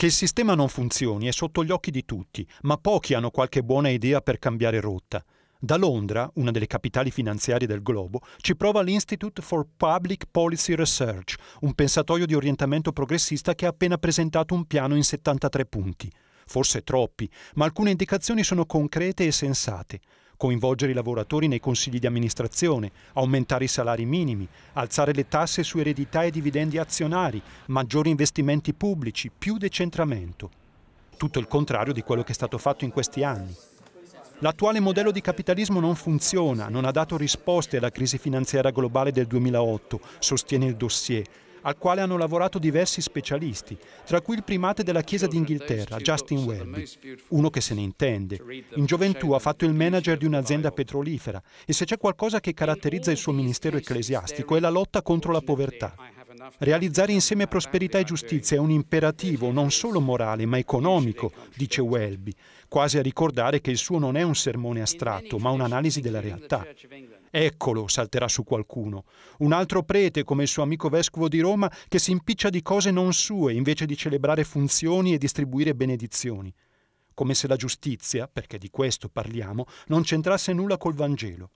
Che il sistema non funzioni è sotto gli occhi di tutti, ma pochi hanno qualche buona idea per cambiare rotta. Da Londra, una delle capitali finanziarie del globo, ci prova l'Institute for Public Policy Research, un pensatoio di orientamento progressista che ha appena presentato un piano in 73 punti. Forse troppi, ma alcune indicazioni sono concrete e sensate coinvolgere i lavoratori nei consigli di amministrazione, aumentare i salari minimi, alzare le tasse su eredità e dividendi azionari, maggiori investimenti pubblici, più decentramento. Tutto il contrario di quello che è stato fatto in questi anni. L'attuale modello di capitalismo non funziona, non ha dato risposte alla crisi finanziaria globale del 2008, sostiene il dossier, al quale hanno lavorato diversi specialisti, tra cui il primate della Chiesa d'Inghilterra, Justin Welby, uno che se ne intende. In gioventù ha fatto il manager di un'azienda petrolifera e se c'è qualcosa che caratterizza il suo ministero ecclesiastico è la lotta contro la povertà. Realizzare insieme prosperità e giustizia è un imperativo non solo morale ma economico, dice Welby, quasi a ricordare che il suo non è un sermone astratto ma un'analisi della realtà. Eccolo, salterà su qualcuno. Un altro prete, come il suo amico vescovo di Roma, che si impiccia di cose non sue invece di celebrare funzioni e distribuire benedizioni. Come se la giustizia, perché di questo parliamo, non c'entrasse nulla col Vangelo.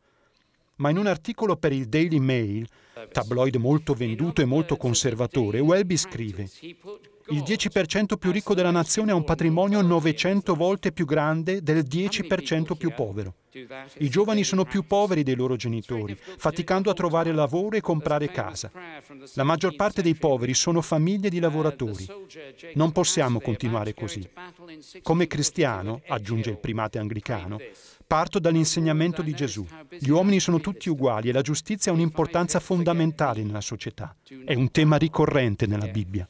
Ma in un articolo per il Daily Mail, tabloid molto venduto e molto conservatore, Welby scrive il 10% più ricco della nazione ha un patrimonio 900 volte più grande del 10% più povero. I giovani sono più poveri dei loro genitori, faticando a trovare lavoro e comprare casa. La maggior parte dei poveri sono famiglie di lavoratori. Non possiamo continuare così. Come cristiano, aggiunge il primate anglicano, parto dall'insegnamento di Gesù. Gli uomini sono tutti uguali e la giustizia ha un'importanza fondamentale nella società. È un tema ricorrente nella Bibbia.